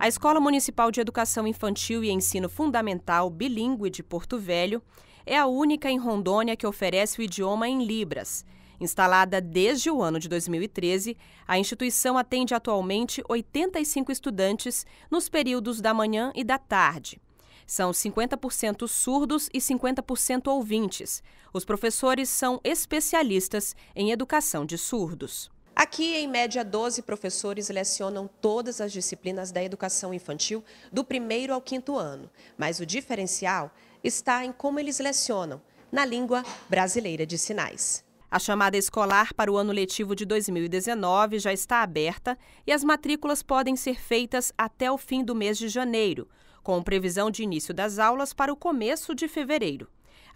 A Escola Municipal de Educação Infantil e Ensino Fundamental Bilingue de Porto Velho é a única em Rondônia que oferece o idioma em Libras. Instalada desde o ano de 2013, a instituição atende atualmente 85 estudantes nos períodos da manhã e da tarde. São 50% surdos e 50% ouvintes. Os professores são especialistas em educação de surdos. Aqui, em média, 12 professores lecionam todas as disciplinas da educação infantil do primeiro ao quinto ano, mas o diferencial está em como eles lecionam, na língua brasileira de sinais. A chamada escolar para o ano letivo de 2019 já está aberta e as matrículas podem ser feitas até o fim do mês de janeiro, com previsão de início das aulas para o começo de fevereiro.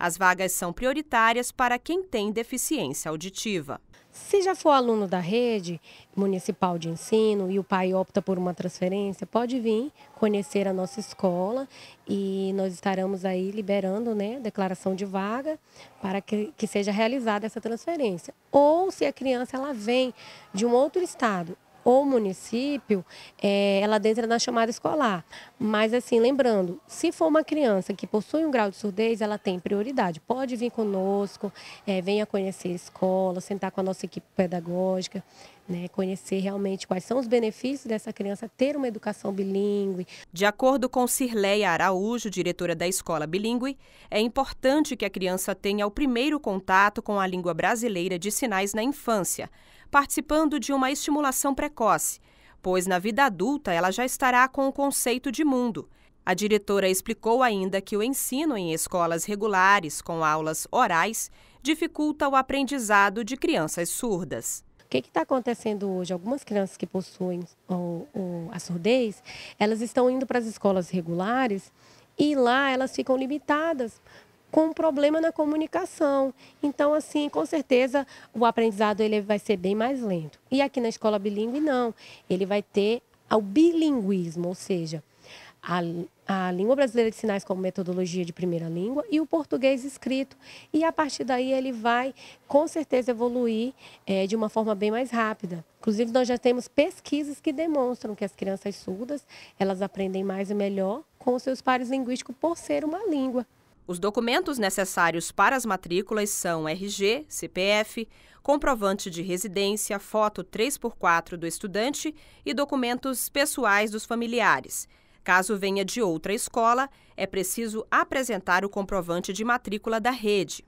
As vagas são prioritárias para quem tem deficiência auditiva. Se já for aluno da rede municipal de ensino e o pai opta por uma transferência, pode vir conhecer a nossa escola e nós estaremos aí liberando né, declaração de vaga para que, que seja realizada essa transferência. Ou se a criança ela vem de um outro estado o município, é, ela entra na chamada escolar. Mas, assim, lembrando, se for uma criança que possui um grau de surdez, ela tem prioridade. Pode vir conosco, é, venha conhecer a escola, sentar com a nossa equipe pedagógica, né, conhecer realmente quais são os benefícios dessa criança ter uma educação bilíngue. De acordo com Cirleia Araújo, diretora da escola bilíngue, é importante que a criança tenha o primeiro contato com a língua brasileira de sinais na infância participando de uma estimulação precoce, pois na vida adulta ela já estará com o conceito de mundo. A diretora explicou ainda que o ensino em escolas regulares, com aulas orais, dificulta o aprendizado de crianças surdas. O que está acontecendo hoje? Algumas crianças que possuem o, o, a surdez, elas estão indo para as escolas regulares e lá elas ficam limitadas com um problema na comunicação. Então, assim, com certeza o aprendizado ele vai ser bem mais lento. E aqui na escola bilíngue, não. Ele vai ter o bilinguismo, ou seja, a, a, língua brasileira de sinais como metodologia de primeira língua e o português escrito. E a partir daí ele vai, com certeza, evoluir é, de uma forma bem mais rápida. Inclusive, nós já temos pesquisas que demonstram que as crianças surdas, elas aprendem mais e melhor com seus pares linguísticos por ser uma língua. Os documentos necessários para as matrículas são RG, CPF, comprovante de residência, foto 3x4 do estudante e documentos pessoais dos familiares. Caso venha de outra escola, é preciso apresentar o comprovante de matrícula da rede.